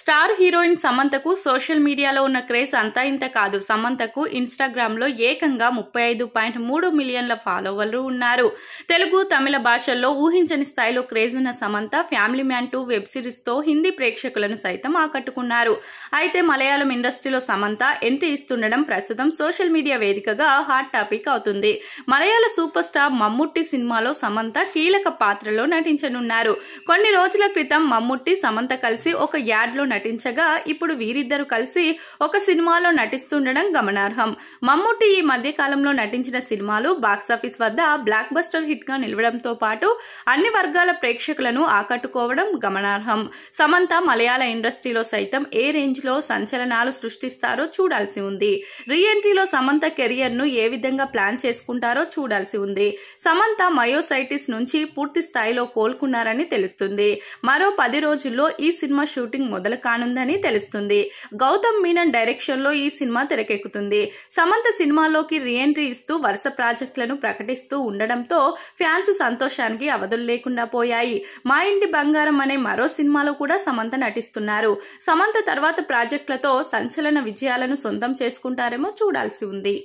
star heroine సమంతకు social మీడియాలో ఉన్న craze అంతా ఇంత కాదు సమంతకు ఇన్స్టాగ్రామ్ లో ఏకంగా ముప్పై ఐదు పాయింట్ మూడు మిలియన్ల ఫాలోవర్లు ఉన్నారు తెలుగు తమిళ భాషల్లో ఊహించని స్థాయిలో క్రేజ్ ఉన్న Samantha family man two web series తో హిందీ ప్రేక్షకులను సైతం ఆకట్టుకున్నారు అయితే మలయాళం ఇండస్ట్రీలో సమంత ఎంట్రీ ఇస్తుండడం ప్రస్తుతం సోషల్ మీడియా వేదికగా హాట్ టాపిక్ అవుతుంది మలయాళ సూపర్ స్టార్ మమ్ముట్టి సినిమాలో సమంత కీలక పాత్రలో నటించనున్నారు కొన్ని రోజుల క్రితం మమ్ముట్టి సమంత కలిసి ఒక యార్డ్లో నటించగా ఇప్పుడు వీరిద్దరూ కలిసి ఒక సినిమాలో నటిస్తుండడం గమనార్హం మమ్ముట్టి ఈ మధ్యకాలంలో నటించిన సినిమాలు బాక్సాఫీస్ వద్ద బ్లాక్ బస్టర్ హిట్ గా నిలవడంతో పాటు అన్ని వర్గాల ప్రేక్షకులను ఆకట్టుకోవడం గమనార్హం సమంత మలయాళ ఇండస్ట్రీలో సైతం ఏ రేంజ్ లో సంచలనాలు సృష్టిస్తారో చూడాల్సి ఉంది రీఎంట్రీలో సమంత కెరియర్ను ఏ విధంగా ప్లాన్ చేసుకుంటారో చూడాల్సి ఉంది సమంత మయోసైటిస్ నుంచి పూర్తి స్థాయిలో కోలుకున్నారని తెలుస్తుంది మరో పది రోజుల్లో ఈ సినిమా షూటింగ్ మొదలు విడుదల కానుందని తెలుస్తుంది గౌతమ్ మీనన్ డైరెక్షన్లో ఈ సినిమా తెరకెక్కుతుంది సమంత సినిమాలోకి రీఎంట్రీ ఇస్తూ వరుస ప్రాజెక్టులను ప్రకటిస్తూ ఉండడంతో ఫ్యాన్స్ సంతోషానికి అవధులు లేకుండా పోయాయి మా ఇంటి బంగారం అనే మరో సినిమాలో కూడా సమంత నటిస్తున్నారు సమంత తర్వాత ప్రాజెక్టులతో సంచలన విజయాలను సొంతం చేసుకుంటారేమో చూడాల్సి ఉంది